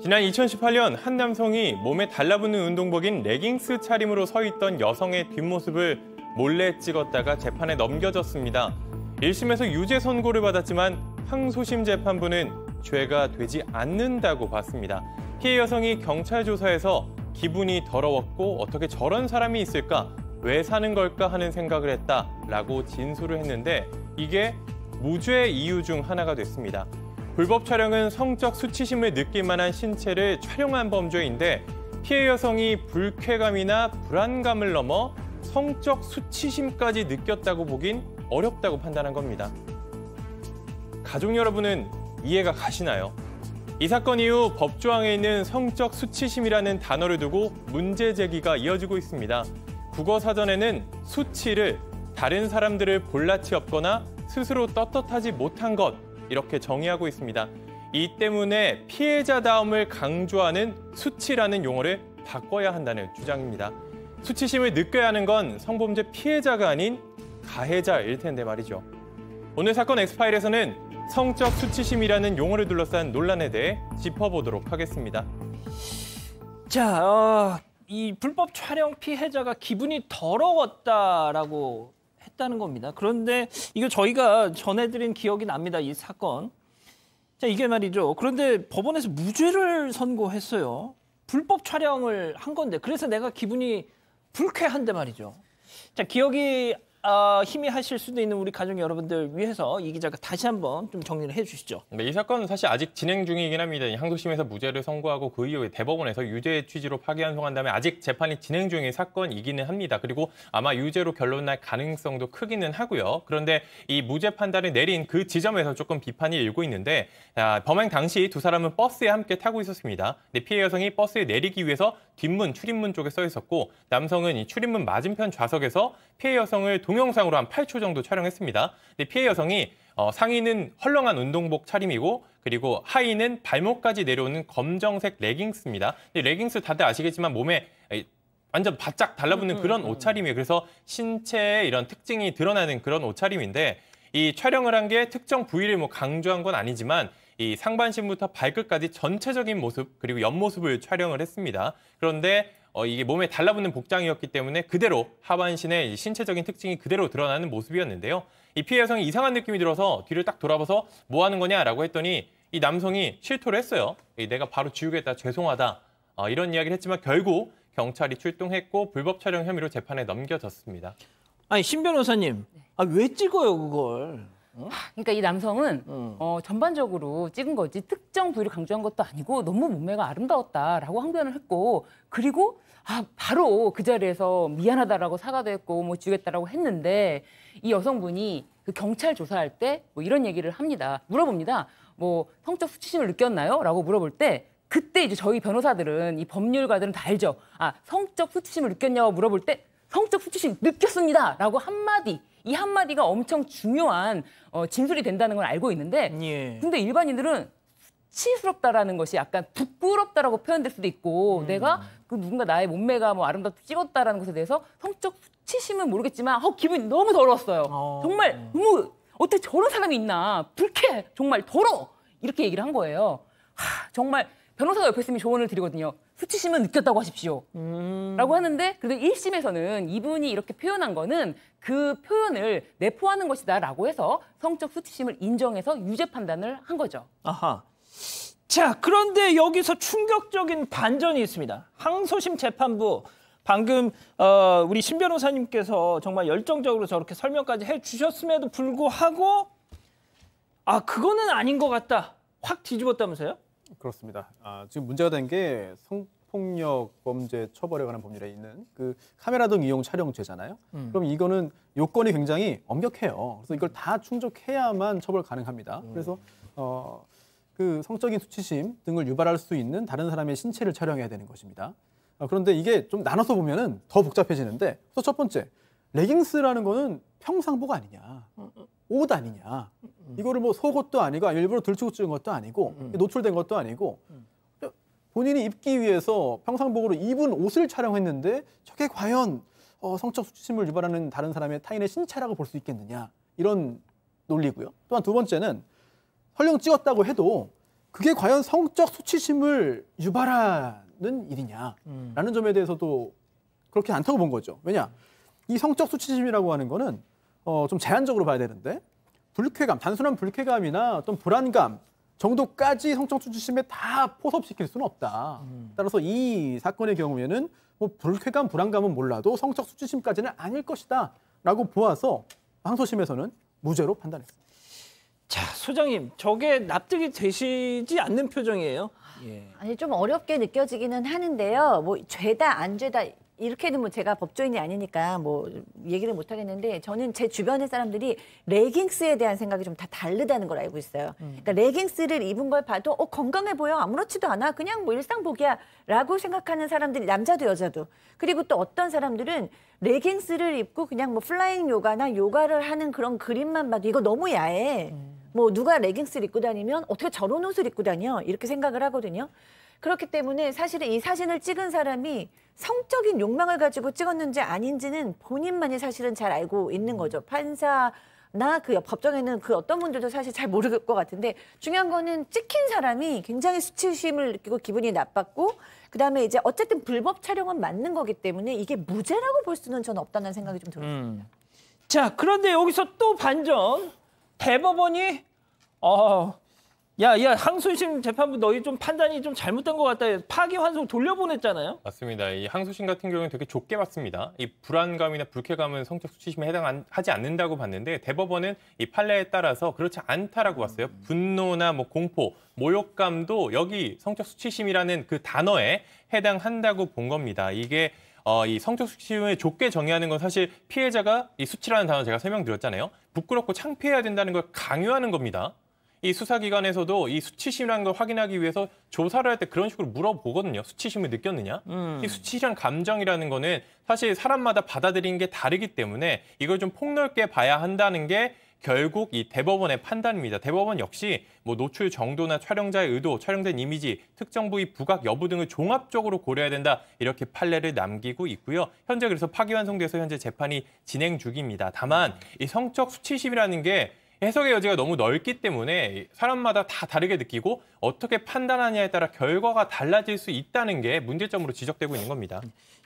지난 2018년 한 남성이 몸에 달라붙는 운동복인 레깅스 차림으로 서 있던 여성의 뒷모습을 몰래 찍었다가 재판에 넘겨졌습니다. 1심에서 유죄 선고를 받았지만 항소심 재판부는 죄가 되지 않는다고 봤습니다. 피해 여성이 경찰 조사에서 기분이 더러웠고 어떻게 저런 사람이 있을까 왜 사는 걸까 하는 생각을 했다라고 진술을 했는데 이게 무죄 이유 중 하나가 됐습니다. 불법 촬영은 성적 수치심을 느낄 만한 신체를 촬영한 범죄인데 피해 여성이 불쾌감이나 불안감을 넘어 성적 수치심까지 느꼈다고 보긴 어렵다고 판단한 겁니다. 가족 여러분은 이해가 가시나요? 이 사건 이후 법조항에 있는 성적 수치심이라는 단어를 두고 문제 제기가 이어지고 있습니다. 국어 사전에는 수치를 다른 사람들을 볼라치 없거나 스스로 떳떳하지 못한 것 이렇게 정의하고 있습니다. 이 때문에 피해자다움을 강조하는 수치라는 용어를 바꿔야 한다는 주장입니다. 수치심을 느껴야 하는 건 성범죄 피해자가 아닌 가해자일 텐데 말이죠. 오늘 사건 엑스파일에서는 성적 수치심이라는 용어를 둘러싼 논란에 대해 짚어보도록 하겠습니다. 자, 어, 이 불법 촬영 피해자가 기분이 더러웠다라고 했다는 겁니다. 그런데 이거 저희가 전해드린 기억이 납니다. 이 사건. 자, 이게 말이죠. 그런데 법원에서 무죄를 선고했어요. 불법 촬영을 한 건데. 그래서 내가 기분이 불쾌한데 말이죠. 자, 기억이 어, 희미하실 수도 있는 우리 가족 여러분들 위해서 이 기자가 다시 한번 좀 정리를 해주시죠. 네, 이 사건은 사실 아직 진행 중이긴 합니다. 항소심에서 무죄를 선고하고 그 이후에 대법원에서 유죄 취지로 파기환송한 다음에 아직 재판이 진행 중인 사건이기는 합니다. 그리고 아마 유죄로 결론 날 가능성도 크기는 하고요. 그런데 이 무죄 판단을 내린 그 지점에서 조금 비판이 일고 있는데 아, 범행 당시 두 사람은 버스에 함께 타고 있었습니다. 근데 피해 여성이 버스에 내리기 위해서 뒷문 출입문 쪽에 써 있었고 남성은 이 출입문 맞은편 좌석에서 피해 여성을 동영상으로 한 8초 정도 촬영했습니다. 근데 피해 여성이 어, 상의는 헐렁한 운동복 차림이고 그리고 하의는 발목까지 내려오는 검정색 레깅스입니다. 레깅스 다들 아시겠지만 몸에 완전 바짝 달라붙는 음, 음, 그런 음. 옷차림이에요. 그래서 신체의 이런 특징이 드러나는 그런 옷차림인데 이 촬영을 한 게 특정 부위를 뭐 강조한 건 아니지만 이 상반신부터 발끝까지 전체적인 모습 그리고 옆모습을 촬영을 했습니다. 그런데 어, 이게 몸에 달라붙는 복장이었기 때문에 그대로 하반신의 신체적인 특징이 그대로 드러나는 모습이었는데요. 이 피해 여성이 이상한 느낌이 들어서 뒤를 딱 돌아봐서 뭐 하는 거냐라고 했더니 이 남성이 실토를 했어요. 내가 바로 지우겠다, 죄송하다 어, 이런 이야기를 했지만 결국 경찰이 출동했고 불법 촬영 혐의로 재판에 넘겨졌습니다. 아니 신 변호사님, 네. 아, 왜 찍어요 그걸? 어? 그러니까 이 남성은 음. 어, 전반적으로 찍은 거지 특정 부위를 강조한 것도 아니고 너무 몸매가 아름다웠다라고 항변을 했고 그리고 아 바로 그 자리에서 미안하다라고 사과도 했고 뭐 지우겠다라고 했는데 이 여성분이 그 경찰 조사할 때 뭐 이런 얘기를 합니다. 물어봅니다. 뭐 성적 수치심을 느꼈나요?라고 물어볼 때 그때 이제 저희 변호사들은 이 법률가들은 다 알죠. 아 성적 수치심을 느꼈냐고 물어볼 때 성적 수치심 느꼈습니다라고 한마디 이 한마디가 엄청 중요한 어, 진술이 된다는 걸 알고 있는데 예. 근데 일반인들은 수치스럽다라는 것이 약간 부끄럽다라고 표현될 수도 있고 음. 내가 그 누군가 나의 몸매가 뭐아름답게 찍었다라는 것에 대해서 성적 수치심은 모르겠지만 어, 기분이 너무 더러웠어요. 어. 정말 너무 뭐 어떻게 저런 사람이 있나 불쾌 정말 더러 워 이렇게 얘기를 한 거예요. 하, 정말 변호사가 옆에 있으면 조언을 드리거든요. 수치심은 느꼈다고 하십시오. 음... 라고 하는데 그래도 1심에서는 이분이 이렇게 표현한 거는 그 표현을 내포하는 것이다 라고 해서 성적 수치심을 인정해서 유죄 판단을 한 거죠. 아하. 자, 그런데 여기서 충격적인 반전이 있습니다. 항소심 재판부 방금 어, 우리 신 변호사님께서 정말 열정적으로 저렇게 설명까지 해주셨음에도 불구하고 아 그거는 아닌 것 같다 확 뒤집었다면서요? 그렇습니다. 아, 지금 문제가 된 게 성폭력 범죄 처벌에 관한 법률에 있는 그 카메라 등 이용 촬영죄잖아요. 음. 그럼 이거는 요건이 굉장히 엄격해요. 그래서 이걸 다 충족해야만 처벌 가능합니다. 음. 그래서 어, 그 성적인 수치심 등을 유발할 수 있는 다른 사람의 신체를 촬영해야 되는 것입니다. 아, 그런데 이게 좀 나눠서 보면은 더 복잡해지는데 그래서 첫 번째 레깅스라는 거는 평상복 아니냐, 음, 음. 옷 아니냐. 이거를 뭐 속옷도 아니고 일부러 들추고 찍은 것도 아니고 음. 노출된 것도 아니고 음. 본인이 입기 위해서 평상복으로 입은 옷을 촬영했는데 저게 과연 어, 성적 수치심을 유발하는 다른 사람의 타인의 신체라고 볼 수 있겠느냐 이런 논리고요. 또한 두 번째는 설령 찍었다고 해도 그게 과연 성적 수치심을 유발하는 일이냐라는 음. 점에 대해서도 그렇게 안다고본 거죠. 왜냐 이 성적 수치심이라고 하는 거는 어, 좀 제한적으로 봐야 되는데 불쾌감, 단순한 불쾌감이나 어떤 불안감 정도까지 성적 추출심에 다 포섭시킬 수는 없다. 음. 따라서 이 사건의 경우에는 뭐 불쾌감, 불안감은 몰라도 성적 수치심까지는 아닐 것이다. 라고 보아서 항소심에서는 무죄로 판단했습니다. 자, 소장님, 저게 납득이 되시지 않는 표정이에요. 예. 아니 좀 어렵게 느껴지기는 하는데요. 뭐 죄다 안 죄다 이렇게는 뭐 제가 법조인이 아니니까 뭐 얘기를 못 하겠는데 저는 제 주변의 사람들이 레깅스에 대한 생각이 좀 다 다르다는 걸 알고 있어요. 음. 그러니까 레깅스를 입은 걸 봐도 어 건강해 보여 아무렇지도 않아 그냥 뭐 일상복이야라고 생각하는 사람들이 남자도 여자도 그리고 또 어떤 사람들은 레깅스를 입고 그냥 뭐 플라잉 요가나 요가를 하는 그런 그림만 봐도 이거 너무 야해. 음. 뭐 누가 레깅스를 입고 다니면 어떻게 저런 옷을 입고 다녀 이렇게 생각을 하거든요. 그렇기 때문에 사실은 이 사진을 찍은 사람이 성적인 욕망을 가지고 찍었는지 아닌지는 본인만이 사실은 잘 알고 있는 음. 거죠. 판사 나그 법정에는 그 어떤 분들도 사실 잘 모를 것 같은데 중요한 거는 찍힌 사람이 굉장히 수치심을 느끼고 기분이 나빴고 그다음에 이제 어쨌든 불법 촬영은 맞는 거기 때문에 이게 무죄라고 볼 수는 전 없다는 생각이 좀 들었습니다. 음. 자 그런데 여기서 또 반전 대법원이 어 야, 야, 항소심 재판부 너희 좀 판단이 좀 잘못된 것 같다. 파기환송 돌려보냈잖아요. 맞습니다. 이 항소심 같은 경우는 되게 좁게 봤습니다. 이 불안감이나 불쾌감은 성적 수치심에 해당하지 않는다고 봤는데 대법원은 이 판례에 따라서 그렇지 않다라고 봤어요. 음. 분노나 뭐 공포, 모욕감도 여기 성적 수치심이라는 그 단어에 해당한다고 본 겁니다. 이게 어, 이 성적 수치심을 좁게 정의하는 건 사실 피해자가 이 수치라는 단어 제가 설명드렸잖아요. 부끄럽고 창피해야 된다는 걸 강요하는 겁니다. 이 수사기관에서도 이 수치심이라는 걸 확인하기 위해서 조사를 할 때 그런 식으로 물어보거든요. 수치심을 느꼈느냐? 음. 이 수치심 감정이라는 거는 사실 사람마다 받아들이는 게 다르기 때문에 이걸 좀 폭넓게 봐야 한다는 게 결국 이 대법원의 판단입니다. 대법원 역시 뭐 노출 정도나 촬영자의 의도, 촬영된 이미지, 특정 부위 부각 여부 등을 종합적으로 고려해야 된다 이렇게 판례를 남기고 있고요. 현재 그래서 파기환송돼서 현재 재판이 진행 중입니다. 다만 이 성적 수치심이라는 게 해석의 여지가 너무 넓기 때문에 사람마다 다 다르게 느끼고 어떻게 판단하냐에 따라 결과가 달라질 수 있다는 게 문제점으로 지적되고 있는 겁니다.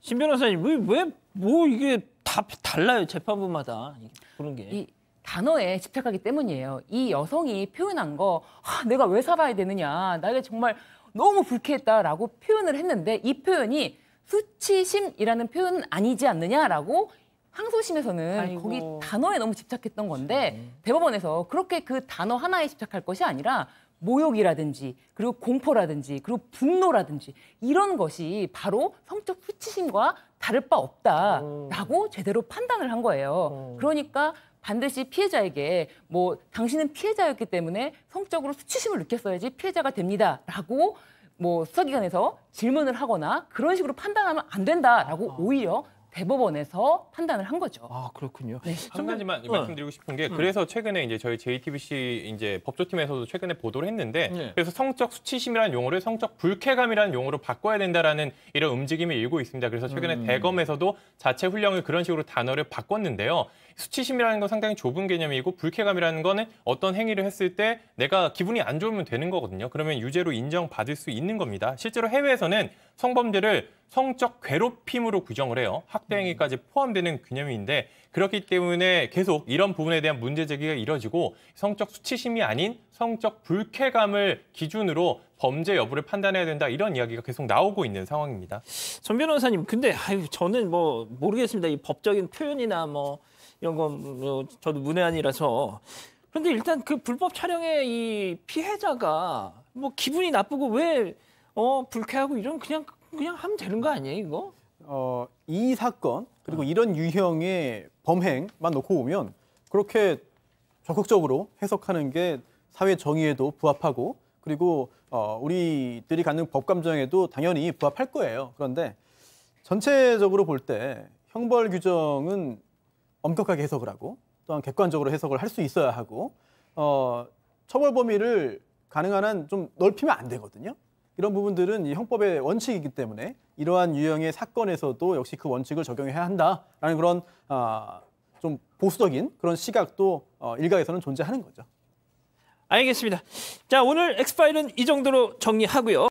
신 변호사님, 왜뭐 이게 다 달라요, 재판부마다 그런 게. 이... 단어에 집착하기 때문이에요. 이 여성이 표현한 거, 아, 내가 왜 살아야 되느냐, 나에게 정말 너무 불쾌했다라고 표현을 했는데 이 표현이 수치심이라는 표현은 아니지 않느냐라고 항소심에서는 아이고. 거기 단어에 너무 집착했던 건데 그렇죠. 대법원에서 그렇게 그 단어 하나에 집착할 것이 아니라 모욕이라든지 그리고 공포라든지 그리고 분노라든지 이런 것이 바로 성적 수치심과 다를 바 없다라고 음. 제대로 판단을 한 거예요. 음. 그러니까 반드시 피해자에게 뭐 당신은 피해자였기 때문에 성적으로 수치심을 느꼈어야지 피해자가 됩니다라고 뭐 수사기관에서 질문을 하거나 그런 식으로 판단하면 안 된다라고 아. 오히려 대법원에서 판단을 한 거죠. 아 그렇군요. 네. 한 가지만 네. 어. 말씀드리고 싶은 게 음. 그래서 최근에 이제 저희 JTBC 이제 법조팀에서도 최근에 보도를 했는데 네. 그래서 성적 수치심이라는 용어를 성적 불쾌감이라는 용어로 바꿔야 된다라는 이런 움직임이 일고 있습니다. 그래서 최근에 음. 대검에서도 자체 훈령을 그런 식으로 단어를 바꿨는데요. 수치심이라는 건 상당히 좁은 개념이고 불쾌감이라는 거는 어떤 행위를 했을 때 내가 기분이 안 좋으면 되는 거거든요. 그러면 유죄로 인정받을 수 있는 겁니다. 실제로 해외에서는 성범죄를 성적 괴롭힘으로 규정을 해요. 학대 행위까지 음. 포함되는 개념인데 그렇기 때문에 계속 이런 부분에 대한 문제 제기가 이뤄지고 성적 수치심이 아닌 성적 불쾌감을 기준으로 범죄 여부를 판단해야 된다 이런 이야기가 계속 나오고 있는 상황입니다. 전 변호사님, 근데 아유 저는 뭐 모르겠습니다. 이 법적인 표현이나 뭐 이런 건뭐 저도 문외한이라서 그런데 일단 그 불법 촬영의 이 피해자가 뭐 기분이 나쁘고 왜어 불쾌하고 이런 그냥 그냥 하면 되는 거 아니에요 이거? 어이 사건 그리고 이런 유형의 범행만 놓고 보면 그렇게 적극적으로 해석하는 게 사회 정의에도 부합하고 그리고 어, 우리들이 갖는 법 감정에도 당연히 부합할 거예요. 그런데 전체적으로 볼 때 형벌 규정은 엄격하게 해석을 하고 또한 객관적으로 해석을 할 수 있어야 하고 어, 처벌 범위를 가능한 한 좀 넓히면 안 되거든요. 이런 부분들은 이 형법의 원칙이기 때문에 이러한 유형의 사건에서도 역시 그 원칙을 적용해야 한다라는 그런 아, 좀 보수적인 그런 시각도 어, 일각에서는 존재하는 거죠. 알겠습니다. 자 오늘 엑스파일은 이 정도로 정리하고요.